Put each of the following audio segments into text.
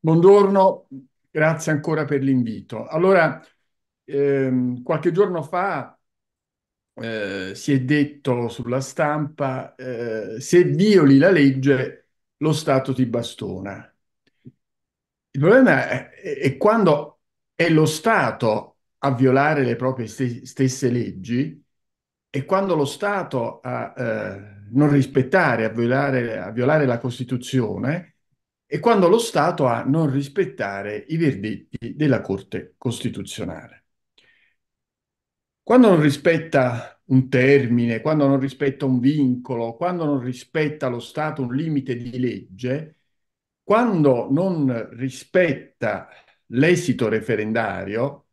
Buongiorno, grazie ancora per l'invito. Allora, ehm, qualche giorno fa eh, si è detto sulla stampa, eh, se violi la legge lo Stato ti bastona. Il problema è, è quando è lo Stato a violare le proprie stesse leggi e quando lo Stato a eh, non rispettare, a violare, a violare la Costituzione, e quando lo Stato a non rispettare i verdetti della Corte Costituzionale. Quando non rispetta un termine, quando non rispetta un vincolo, quando non rispetta lo Stato un limite di legge, quando non rispetta l'esito referendario,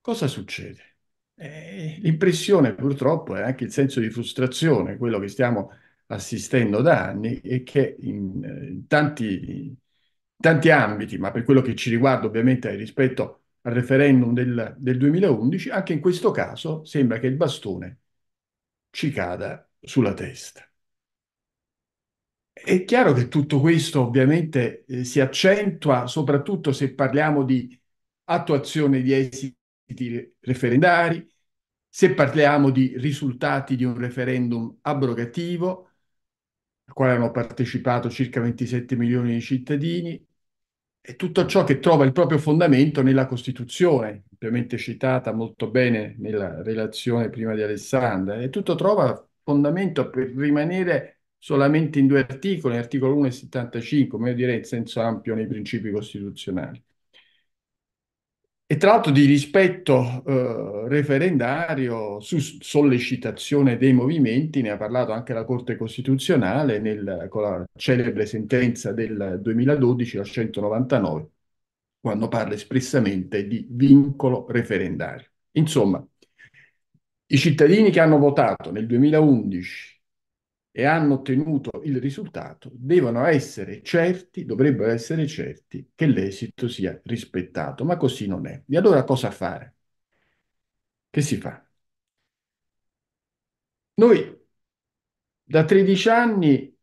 cosa succede? Eh, l'impressione purtroppo è anche il senso di frustrazione, quello che stiamo assistendo da anni e che in, eh, in tanti, in tanti ambiti, ma per quello che ci riguarda ovviamente rispetto al referendum del, del 2011, anche in questo caso sembra che il bastone ci cada sulla testa. È chiaro che tutto questo ovviamente eh, si accentua soprattutto se parliamo di attuazione di esiti referendari, se parliamo di risultati di un referendum abrogativo, al quale hanno partecipato circa 27 milioni di cittadini, e tutto ciò che trova il proprio fondamento nella Costituzione, ovviamente citata molto bene nella relazione prima di Alessandra, e tutto trova fondamento per rimanere solamente in due articoli, articolo 1 e 75, ma io direi in senso ampio nei principi costituzionali e tra l'altro di rispetto eh, referendario su sollecitazione dei movimenti, ne ha parlato anche la Corte Costituzionale nel, con la celebre sentenza del 2012, la 199, quando parla espressamente di vincolo referendario. Insomma, i cittadini che hanno votato nel 2011 e hanno ottenuto il risultato, devono essere certi, dovrebbero essere certi che l'esito sia rispettato, ma così non è. E allora cosa fare? Che si fa? Noi da 13 anni,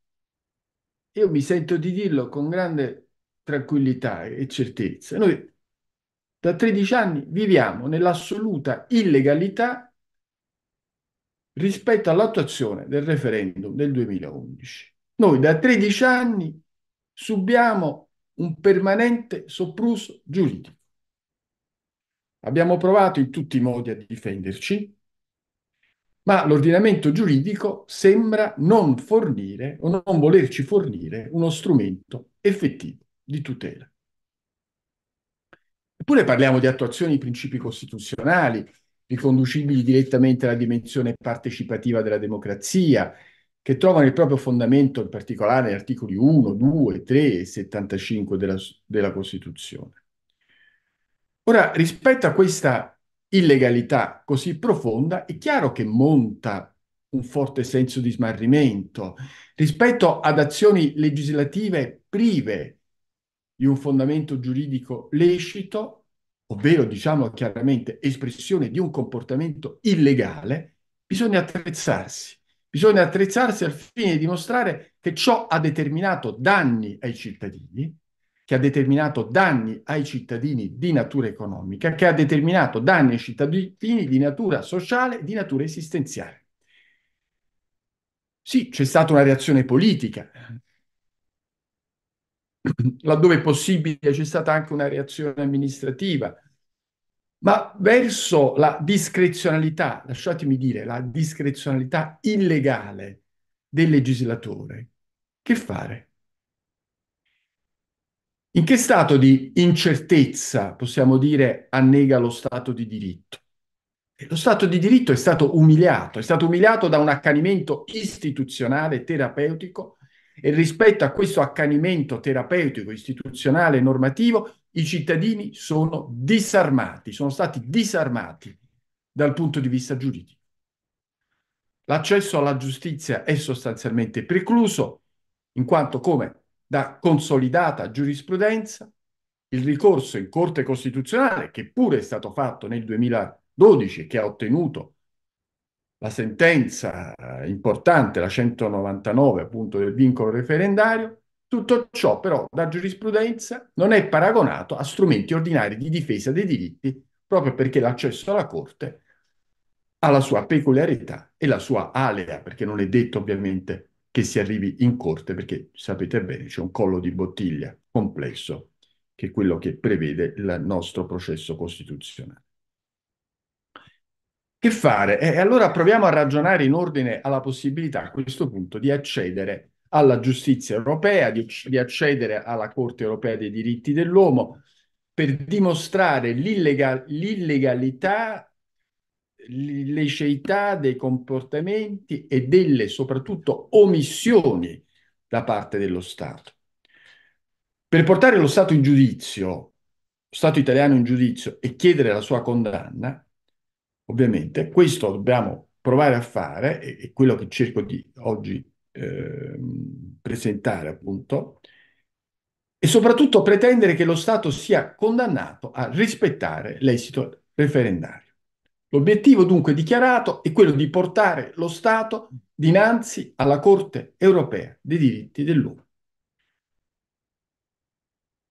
io mi sento di dirlo con grande tranquillità e certezza, noi da 13 anni viviamo nell'assoluta illegalità rispetto all'attuazione del referendum del 2011. Noi da 13 anni subiamo un permanente sopruso giuridico. Abbiamo provato in tutti i modi a difenderci, ma l'ordinamento giuridico sembra non fornire o non volerci fornire uno strumento effettivo di tutela. Eppure parliamo di attuazione di principi costituzionali, riconducibili direttamente alla dimensione partecipativa della democrazia, che trovano il proprio fondamento in particolare negli articoli 1, 2, 3 e 75 della, della Costituzione. Ora, rispetto a questa illegalità così profonda, è chiaro che monta un forte senso di smarrimento rispetto ad azioni legislative prive di un fondamento giuridico lecito ovvero diciamo chiaramente espressione di un comportamento illegale, bisogna attrezzarsi. Bisogna attrezzarsi al fine di dimostrare che ciò ha determinato danni ai cittadini, che ha determinato danni ai cittadini di natura economica, che ha determinato danni ai cittadini di natura sociale, di natura esistenziale. Sì, c'è stata una reazione politica, laddove possibile c'è stata anche una reazione amministrativa, ma verso la discrezionalità, lasciatemi dire, la discrezionalità illegale del legislatore, che fare? In che stato di incertezza, possiamo dire, annega lo Stato di diritto? E lo Stato di diritto è stato umiliato, è stato umiliato da un accanimento istituzionale terapeutico e rispetto a questo accanimento terapeutico, istituzionale normativo, i cittadini sono disarmati, sono stati disarmati dal punto di vista giuridico. L'accesso alla giustizia è sostanzialmente precluso, in quanto come da consolidata giurisprudenza, il ricorso in Corte Costituzionale, che pure è stato fatto nel 2012 e che ha ottenuto la sentenza importante, la 199 appunto del vincolo referendario, tutto ciò però da giurisprudenza non è paragonato a strumenti ordinari di difesa dei diritti proprio perché l'accesso alla Corte ha la sua peculiarità e la sua alea, perché non è detto ovviamente che si arrivi in Corte, perché sapete bene c'è un collo di bottiglia complesso che è quello che prevede il nostro processo costituzionale. Che fare? E allora proviamo a ragionare in ordine alla possibilità a questo punto di accedere alla giustizia europea, di, di accedere alla Corte europea dei diritti dell'uomo per dimostrare l'illegalità, l'illiceità dei comportamenti e delle soprattutto omissioni da parte dello Stato. Per portare lo Stato in giudizio, lo Stato italiano in giudizio e chiedere la sua condanna, Ovviamente questo dobbiamo provare a fare, e, quello che cerco di oggi eh, presentare appunto, e soprattutto pretendere che lo Stato sia condannato a rispettare l'esito referendario. L'obiettivo dunque dichiarato è quello di portare lo Stato dinanzi alla Corte europea dei diritti dell'uomo.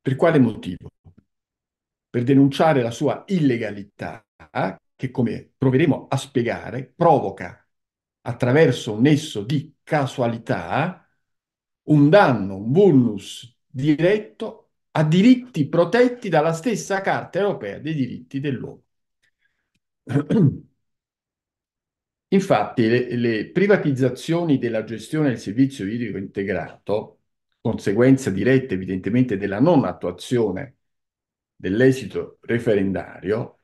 Per quale motivo? Per denunciare la sua illegalità che come proveremo a spiegare, provoca attraverso un nesso di casualità un danno, un bonus diretto a diritti protetti dalla stessa Carta europea dei diritti dell'uomo. Infatti, le, le, privatizzazioni della gestione del servizio idrico integrato, conseguenza diretta evidentemente della non attuazione dell'esito referendario,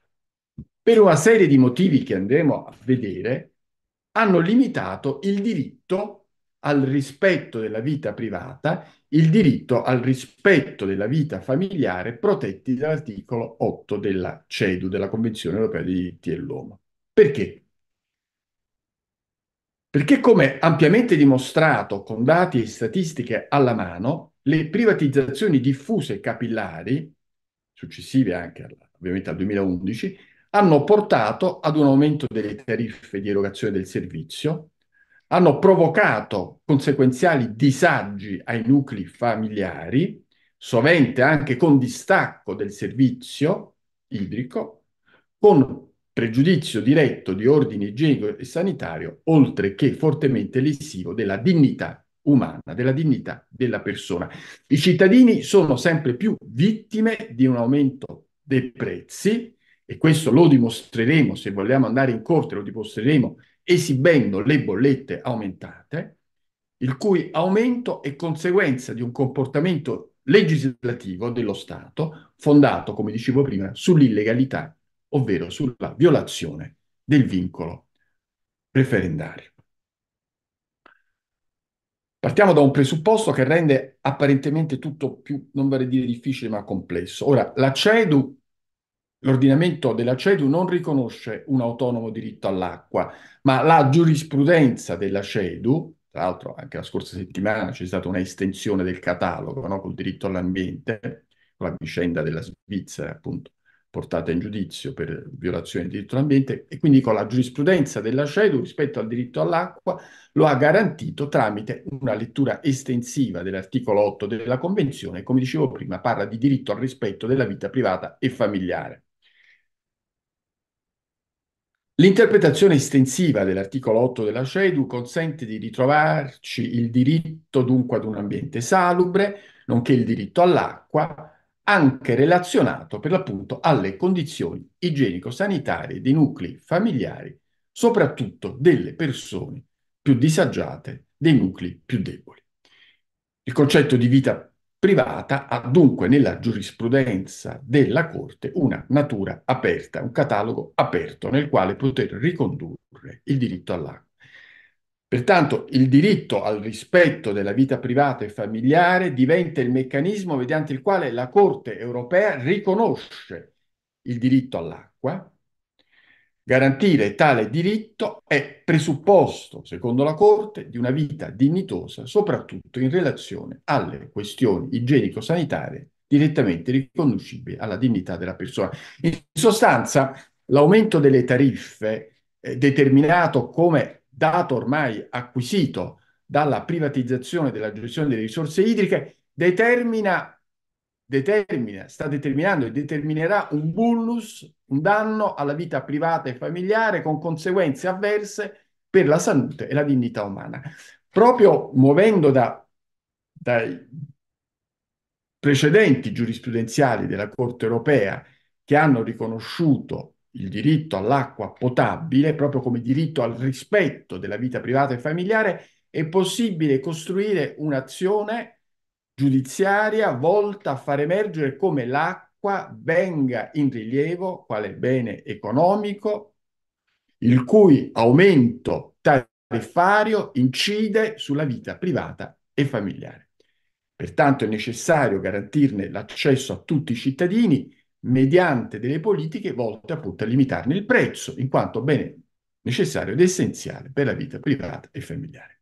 per una serie di motivi che andremo a vedere, hanno limitato il diritto al rispetto della vita privata, il diritto al rispetto della vita familiare protetti dall'articolo 8 della CEDU, della Convenzione europea dei diritti dell'uomo. Perché? Perché come ampiamente dimostrato con dati e statistiche alla mano, le privatizzazioni diffuse e capillari, successive anche alla, ovviamente al 2011, hanno portato ad un aumento delle tariffe di erogazione del servizio, hanno provocato conseguenziali disagi ai nuclei familiari, sovente anche con distacco del servizio idrico, con pregiudizio diretto di ordine igienico e sanitario, oltre che fortemente lesivo della dignità umana, della dignità della persona. I cittadini sono sempre più vittime di un aumento dei prezzi, e questo lo dimostreremo se vogliamo andare in corte, lo dimostreremo esibendo le bollette aumentate, il cui aumento è conseguenza di un comportamento legislativo dello Stato fondato, come dicevo prima, sull'illegalità, ovvero sulla violazione del vincolo referendario. Partiamo da un presupposto che rende apparentemente tutto più, non vorrei dire difficile, ma complesso. Ora, la CEDU L'ordinamento della CEDU non riconosce un autonomo diritto all'acqua, ma la giurisprudenza della CEDU, tra l'altro anche la scorsa settimana c'è stata un'estensione del catalogo no, col diritto all'ambiente, con la vicenda della Svizzera appunto portata in giudizio per violazione del diritto all'ambiente e quindi con la giurisprudenza della CEDU rispetto al diritto all'acqua lo ha garantito tramite una lettura estensiva dell'articolo 8 della Convenzione, come dicevo prima, parla di diritto al rispetto della vita privata e familiare. L'interpretazione estensiva dell'articolo 8 della CEDU consente di ritrovarci il diritto dunque ad un ambiente salubre, nonché il diritto all'acqua, anche relazionato per l'appunto alle condizioni igienico-sanitarie dei nuclei familiari, soprattutto delle persone più disagiate, dei nuclei più deboli. Il concetto di vita privata ha dunque nella giurisprudenza della Corte una natura aperta, un catalogo aperto nel quale poter ricondurre il diritto all'acqua. Pertanto il diritto al rispetto della vita privata e familiare diventa il meccanismo mediante il quale la Corte europea riconosce il diritto all'acqua Garantire tale diritto è presupposto, secondo la Corte, di una vita dignitosa, soprattutto in relazione alle questioni igienico-sanitarie direttamente riconducibili alla dignità della persona. In sostanza, l'aumento delle tariffe, eh, determinato come dato ormai acquisito dalla privatizzazione della gestione delle risorse idriche, determina determina, sta determinando e determinerà un bullus, un danno alla vita privata e familiare con conseguenze avverse per la salute e la dignità umana. Proprio muovendo da, dai precedenti giurisprudenziali della Corte europea che hanno riconosciuto il diritto all'acqua potabile proprio come diritto al rispetto della vita privata e familiare, è possibile costruire un'azione giudiziaria volta a far emergere come l'acqua venga in rilievo quale bene economico, il cui aumento tariffario incide sulla vita privata e familiare. Pertanto è necessario garantirne l'accesso a tutti i cittadini mediante delle politiche volte appunto a limitarne il prezzo, in quanto bene necessario ed essenziale per la vita privata e familiare.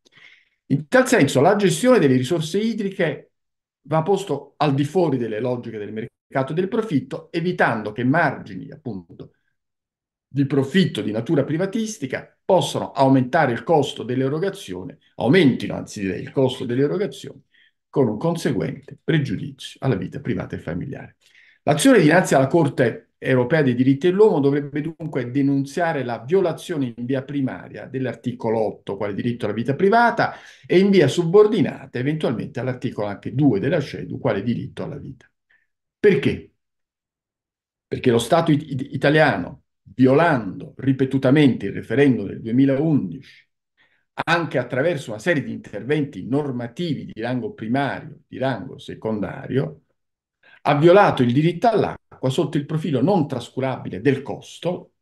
In tal senso la gestione delle risorse idriche va posto al di fuori delle logiche del mercato del profitto, evitando che margini, appunto, di profitto di natura privatistica possano aumentare il costo dell'erogazione, aumentino anzi il costo dell'erogazione, con un conseguente pregiudizio alla vita privata e familiare. L'azione dinanzi alla Corte europea dei diritti dell'uomo dovrebbe dunque denunziare la violazione in via primaria dell'articolo 8, quale diritto alla vita privata, e in via subordinata eventualmente all'articolo anche 2 della CEDU, quale diritto alla vita. Perché? Perché lo Stato it- italiano, violando ripetutamente il referendum del 2011, anche attraverso una serie di interventi normativi di rango primario, di rango secondario, ha violato il diritto all'acqua dell'acqua sotto il profilo non trascurabile del costo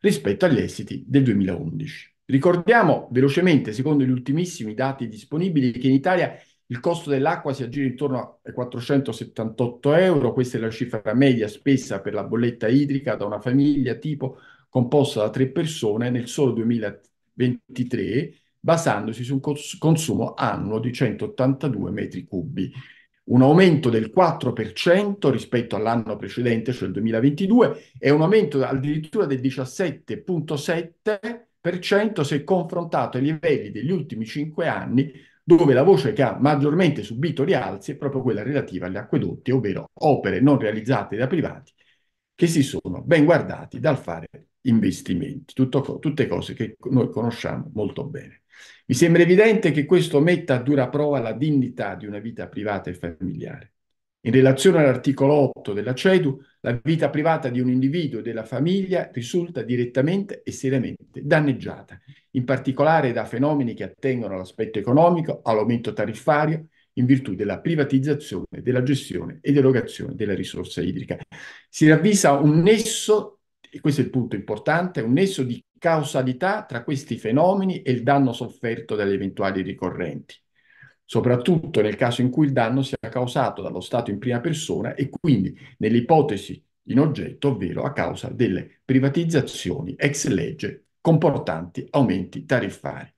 rispetto agli esiti del 2011. Ricordiamo velocemente, secondo gli ultimissimi dati disponibili, che in Italia il costo dell'acqua si aggira intorno a 478 euro, questa è la cifra media spesa per la bolletta idrica da una famiglia tipo composta da tre persone nel solo 2023, basandosi su un consumo annuo di 182 metri cubi un aumento del 4% rispetto all'anno precedente, cioè il 2022, e un aumento addirittura del 17,7% se confrontato ai livelli degli ultimi 5 anni, dove la voce che ha maggiormente subito rialzi è proprio quella relativa agli acquedotti, ovvero opere non realizzate da privati che si sono ben guardati dal fare investimenti, Tutto, tutte cose che noi conosciamo molto bene. Mi sembra evidente che questo metta a dura prova la dignità di una vita privata e familiare. In relazione all'articolo 8 della CEDU, la vita privata di un individuo e della famiglia risulta direttamente e seriamente danneggiata, in particolare da fenomeni che attengono all'aspetto economico, all'aumento tariffario, in virtù della privatizzazione della gestione ed erogazione della risorsa idrica. Si ravvisa un nesso, e questo è il punto importante, un nesso di causalità tra questi fenomeni e il danno sofferto dagli eventuali ricorrenti, soprattutto nel caso in cui il danno sia causato dallo Stato in prima persona e quindi nell'ipotesi in oggetto, ovvero a causa delle privatizzazioni ex legge comportanti aumenti tariffari.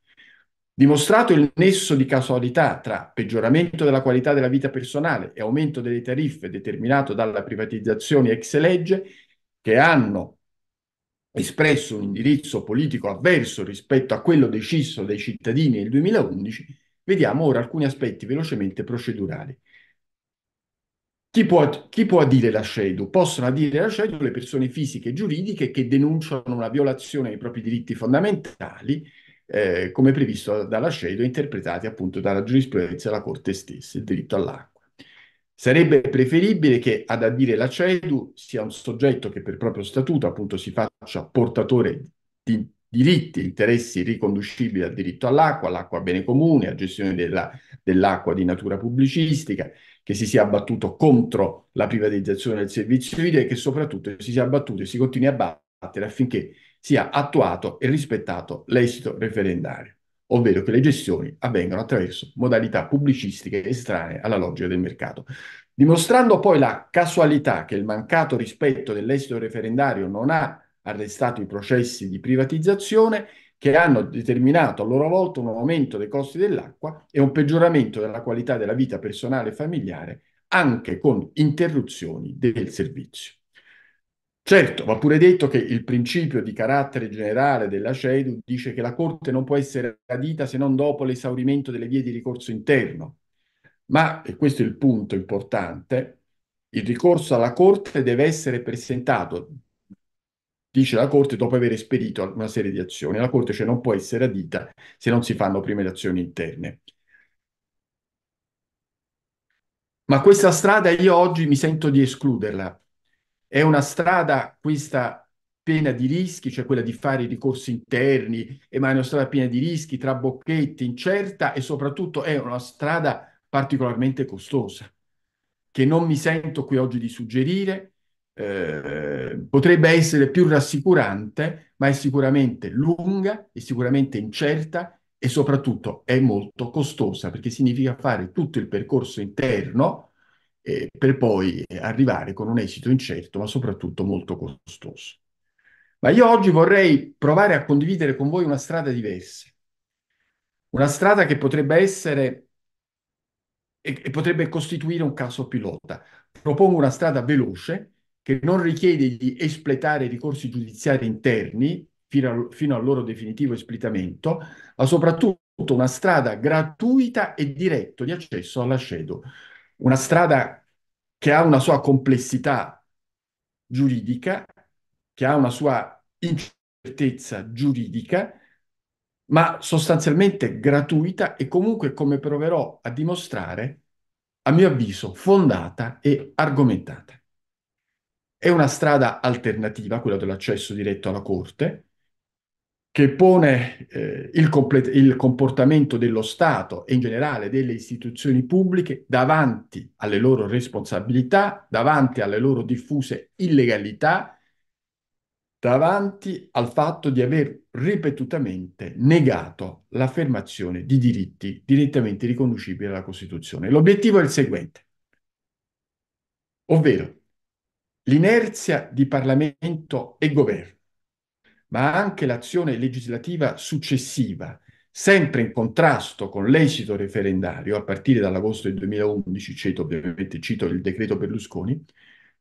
Dimostrato il nesso di causalità tra peggioramento della qualità della vita personale e aumento delle tariffe determinato dalla privatizzazione ex legge, che hanno espresso un indirizzo politico avverso rispetto a quello deciso dai cittadini nel 2011, vediamo ora alcuni aspetti velocemente procedurali. Chi può, chi può adire la SCEDU? Possono dire la SCEDU le persone fisiche e giuridiche che denunciano una violazione dei propri diritti fondamentali, eh, come previsto dalla SCEDU e interpretati appunto dalla giurisprudenza della Corte stessa, il diritto all'acqua. Sarebbe preferibile che ad addire la CEDU sia un soggetto che per proprio statuto appunto si faccia portatore di diritti, interessi riconducibili al diritto all'acqua, all'acqua a bene comune, a gestione della, dell'acqua di natura pubblicistica, che si sia battuto contro la privatizzazione del servizio idrico e che soprattutto si sia battuto e si continui a battere affinché sia attuato e rispettato l'esito referendario ovvero che le gestioni avvengano attraverso modalità pubblicistiche estranee alla logica del mercato. Dimostrando poi la casualità che il mancato rispetto dell'esito referendario non ha arrestato i processi di privatizzazione, che hanno determinato a loro volta un aumento dei costi dell'acqua e un peggioramento della qualità della vita personale e familiare, anche con interruzioni del servizio. Certo, va pure detto che il principio di carattere generale della CEDU dice che la Corte non può essere adita se non dopo l'esaurimento delle vie di ricorso interno. Ma, e questo è il punto importante, il ricorso alla Corte deve essere presentato, dice la Corte, dopo aver esperito una serie di azioni. La Corte cioè non può essere adita se non si fanno prima le azioni interne. Ma questa strada io oggi mi sento di escluderla è una strada questa piena di rischi, cioè quella di fare ricorsi interni, ma è una strada piena di rischi, tra bocchetti, incerta e soprattutto è una strada particolarmente costosa, che non mi sento qui oggi di suggerire. Eh, potrebbe essere più rassicurante, ma è sicuramente lunga, è sicuramente incerta e soprattutto è molto costosa perché significa fare tutto il percorso interno eh, per poi arrivare con un esito incerto, ma soprattutto molto costoso. Ma io oggi vorrei provare a condividere con voi una strada diversa, una strada che potrebbe essere e, e potrebbe costituire un caso pilota. Propongo una strada veloce che non richiede di espletare ricorsi giudiziari interni fino, a, fino al loro definitivo espletamento, ma soprattutto una strada gratuita e diretto di accesso alla SCEDO, una strada che ha una sua complessità giuridica, che ha una sua incertezza giuridica, ma sostanzialmente gratuita e comunque, come proverò a dimostrare, a mio avviso fondata e argomentata. È una strada alternativa, quella dell'accesso diretto alla Corte, che pone eh, il, complet- il comportamento dello Stato e in generale delle istituzioni pubbliche davanti alle loro responsabilità, davanti alle loro diffuse illegalità, davanti al fatto di aver ripetutamente negato l'affermazione di diritti direttamente riconducibili alla Costituzione. L'obiettivo è il seguente, ovvero l'inerzia di Parlamento e Governo ma anche l'azione legislativa successiva, sempre in contrasto con l'esito referendario, a partire dall'agosto del 2011, cito ovviamente cito il decreto Berlusconi,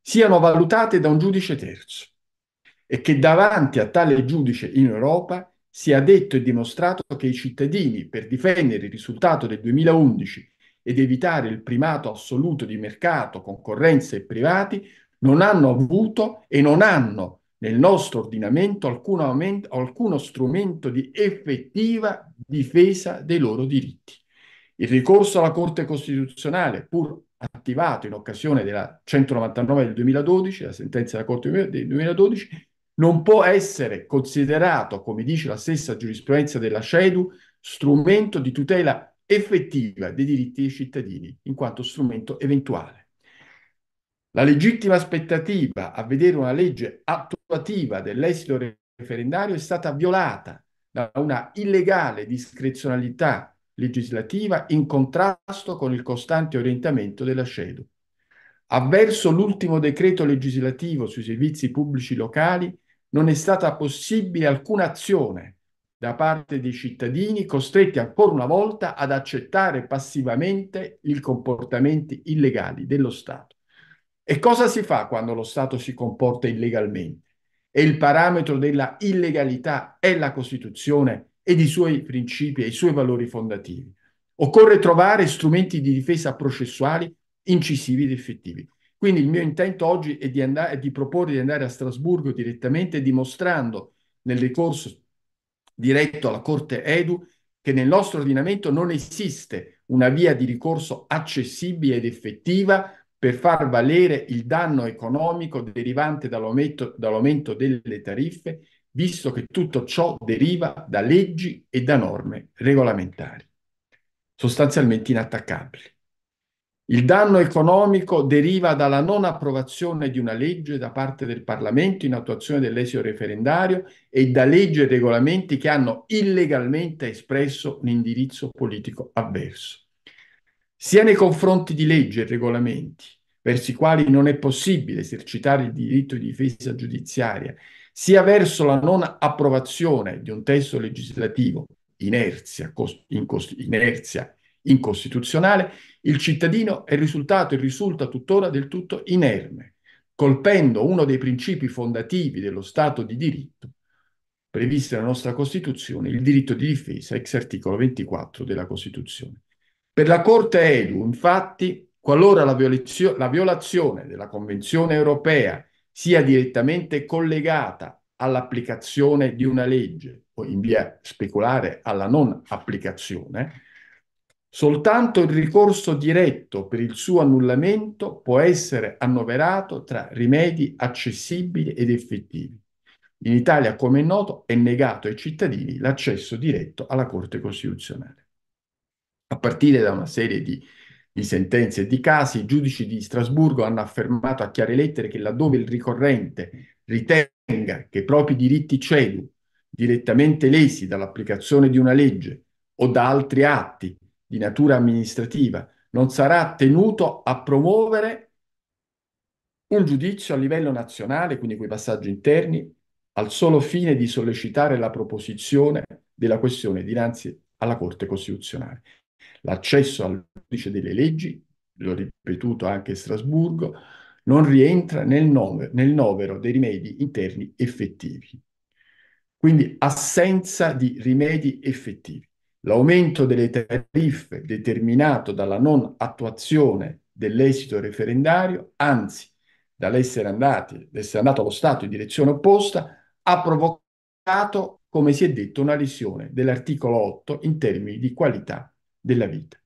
siano valutate da un giudice terzo e che davanti a tale giudice in Europa sia detto e dimostrato che i cittadini, per difendere il risultato del 2011 ed evitare il primato assoluto di mercato, concorrenza e privati, non hanno avuto e non hanno nel nostro ordinamento alcun, aumento, alcuno strumento di effettiva difesa dei loro diritti. Il ricorso alla Corte Costituzionale, pur attivato in occasione della 199 del 2012, la sentenza della Corte del 2012, non può essere considerato, come dice la stessa giurisprudenza della CEDU, strumento di tutela effettiva dei diritti dei cittadini, in quanto strumento eventuale. La legittima aspettativa a vedere una legge attuativa dell'esito referendario è stata violata da una illegale discrezionalità legislativa in contrasto con il costante orientamento della CEDU. Avverso l'ultimo decreto legislativo sui servizi pubblici locali non è stata possibile alcuna azione da parte dei cittadini costretti ancora una volta ad accettare passivamente i comportamenti illegali dello Stato. E cosa si fa quando lo Stato si comporta illegalmente? E il parametro della illegalità è la Costituzione ed i suoi principi e i suoi valori fondativi. Occorre trovare strumenti di difesa processuali incisivi ed effettivi. Quindi il mio intento oggi è di, andare, è di proporre di andare a Strasburgo direttamente dimostrando nel ricorso diretto alla Corte Edu che nel nostro ordinamento non esiste una via di ricorso accessibile ed effettiva per far valere il danno economico derivante dall'aumento, dall'aumento delle tariffe, visto che tutto ciò deriva da leggi e da norme regolamentari, sostanzialmente inattaccabili. Il danno economico deriva dalla non approvazione di una legge da parte del Parlamento in attuazione dell'esito referendario e da leggi e regolamenti che hanno illegalmente espresso un indirizzo politico avverso sia nei confronti di leggi e regolamenti, verso i quali non è possibile esercitare il diritto di difesa giudiziaria, sia verso la non approvazione di un testo legislativo inerzia, cos- inerzia incostituzionale, il cittadino è risultato e risulta tuttora del tutto inerme, colpendo uno dei principi fondativi dello Stato di diritto previsto nella nostra Costituzione, il diritto di difesa, ex articolo 24 della Costituzione. Per la Corte EDU, infatti, qualora la, violazio- la violazione della Convenzione europea sia direttamente collegata all'applicazione di una legge o in via speculare alla non applicazione, Soltanto il ricorso diretto per il suo annullamento può essere annoverato tra rimedi accessibili ed effettivi. In Italia, come è noto, è negato ai cittadini l'accesso diretto alla Corte Costituzionale. A partire da una serie di, di sentenze e di casi, i giudici di Strasburgo hanno affermato a chiare lettere che laddove il ricorrente ritenga che i propri diritti cedu direttamente lesi dall'applicazione di una legge o da altri atti di natura amministrativa, non sarà tenuto a promuovere un giudizio a livello nazionale, quindi quei passaggi interni, al solo fine di sollecitare la proposizione della questione dinanzi alla Corte Costituzionale. L'accesso al giudice delle leggi, l'ho ripetuto anche a Strasburgo, non rientra nel, nove, nel novero dei rimedi interni effettivi. Quindi assenza di rimedi effettivi. L'aumento delle tariffe determinato dalla non attuazione dell'esito referendario, anzi dall'essere andati, andato allo Stato in direzione opposta, ha provocato, come si è detto, una lesione dell'articolo 8 in termini di qualità della vita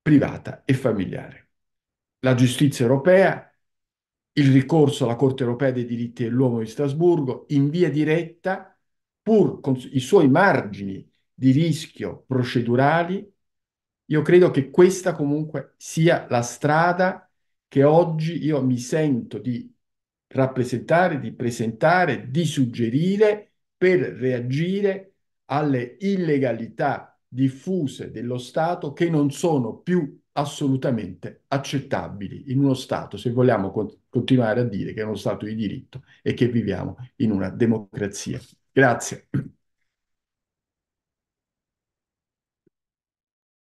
privata e familiare. La giustizia europea, il ricorso alla Corte europea dei diritti dell'uomo di Strasburgo in via diretta, pur con i suoi margini di rischio procedurali, io credo che questa comunque sia la strada che oggi io mi sento di rappresentare, di presentare, di suggerire per reagire alle illegalità diffuse dello Stato che non sono più assolutamente accettabili in uno Stato, se vogliamo co- continuare a dire che è uno Stato di diritto e che viviamo in una democrazia. Grazie.